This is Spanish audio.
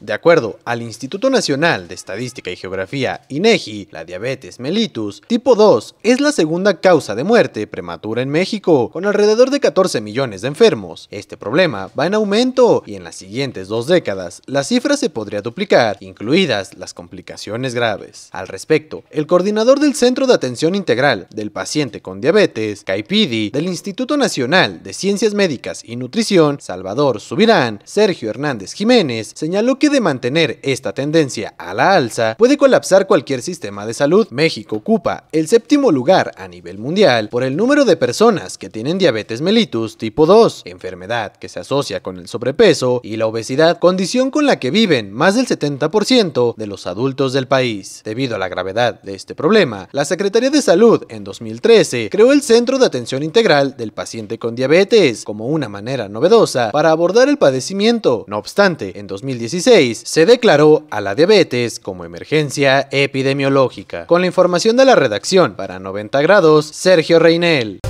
De acuerdo al Instituto Nacional de Estadística y Geografía, INEGI, e la diabetes mellitus tipo 2 es la segunda causa de muerte prematura en México, con alrededor de 14 millones de enfermos. Este problema va en aumento y en las siguientes dos décadas la cifra se podría duplicar, incluidas las complicaciones graves. Al respecto, el coordinador del Centro de Atención Integral del Paciente con Diabetes, CAIPIDI, del Instituto Nacional de Ciencias Médicas y Nutrición, Salvador Subirán, Sergio Hernández Jiménez, señaló que de mantener esta tendencia a la alza puede colapsar cualquier sistema de salud. México ocupa el séptimo lugar a nivel mundial por el número de personas que tienen diabetes mellitus tipo 2, enfermedad que se asocia con el sobrepeso y la obesidad, condición con la que viven más del 70% de los adultos del país. Debido a la gravedad de este problema, la Secretaría de Salud en 2013 creó el Centro de Atención Integral del Paciente con Diabetes como una manera novedosa para abordar el padecimiento. No obstante, en 2016 se declaró a la diabetes como emergencia epidemiológica. Con la información de la redacción para 90 grados, Sergio Reinel.